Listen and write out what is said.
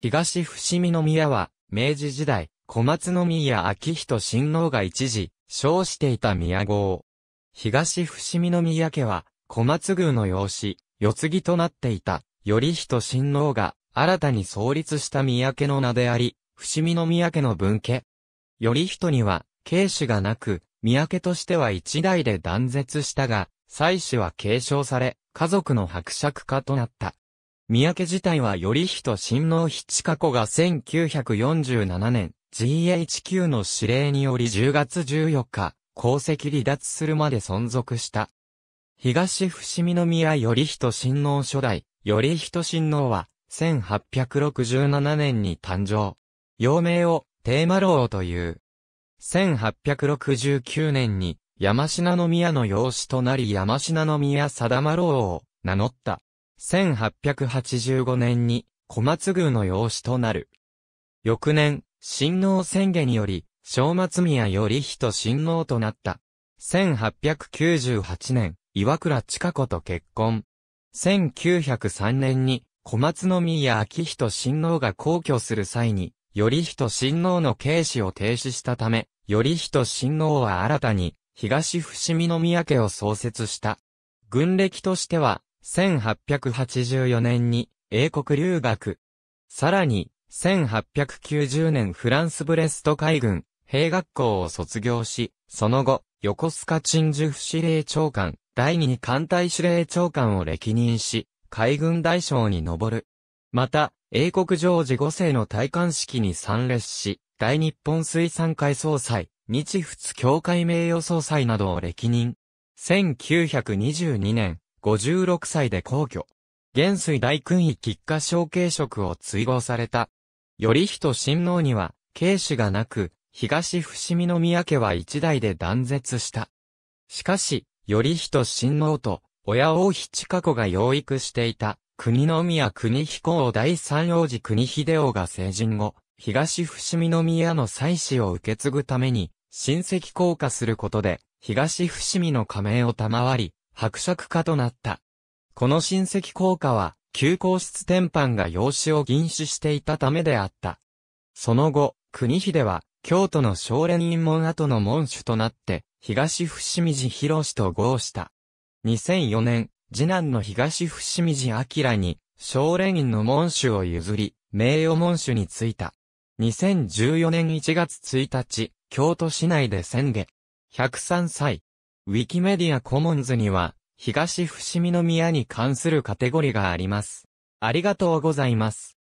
東伏見宮は、明治時代、小松宮秋仁親王が一時、称していた宮号。東伏見宮家は、小松宮の養子、世継ぎとなっていた、頼仁親王が、新たに創立した宮家の名であり、伏見宮家の分家。頼仁には、継子がなく、宮家としては一代で断絶したが、妻子は継承され、家族の伯爵家となった。三宅自体は頼人親王七加子が1947年、GHQ の指令により10月14日、功績離脱するまで存続した。東伏見宮頼人親王初代、頼人親王は、1867年に誕生。幼名を、テーマローという。1869年に、山品宮の養子となり山品宮定まろうを名乗った。1885年に小松宮の養子となる。翌年、親王宣言により、正松宮頼人親王となった。1898年、岩倉千佳子と結婚。1903年に、小松宮昭人親王が皇居する際に、頼人親王の軽視を停止したため、頼人親王は新たに、東伏見宮家を創設した。軍歴としては、1884年に英国留学。さらに、1890年フランスブレスト海軍兵学校を卒業し、その後、横須賀鎮守府司令長官、第二艦隊司令長官を歴任し、海軍大将に上る。また、英国ジョージ5世の戴冠式に参列し、大日本水産会総裁、日仏協会名誉総裁などを歴任。1922年、56歳で皇居。元帥大勲位菊花小継職を追号された。頼人親王には、慶主がなく、東伏見宮家は一代で断絶した。しかし、頼人親王と、親王七加子が養育していた、国宮国彦王第三王子国秀王が成人後、東伏見宮の妻子を受け継ぐために、親戚降下することで、東伏見の加盟を賜り、伯爵家となった。この親戚効果は、旧皇室天藩が養子を禁止していたためであった。その後、国秀は、京都の少年院門跡の門主となって、東伏見寺広と合した。2004年、次男の東伏見寺明に、少年院の門主を譲り、名誉門主に就いた。2014年1月1日、京都市内で宣言。103歳、ウィキメディアコモンズには、東伏見宮に関するカテゴリがあります。ありがとうございます。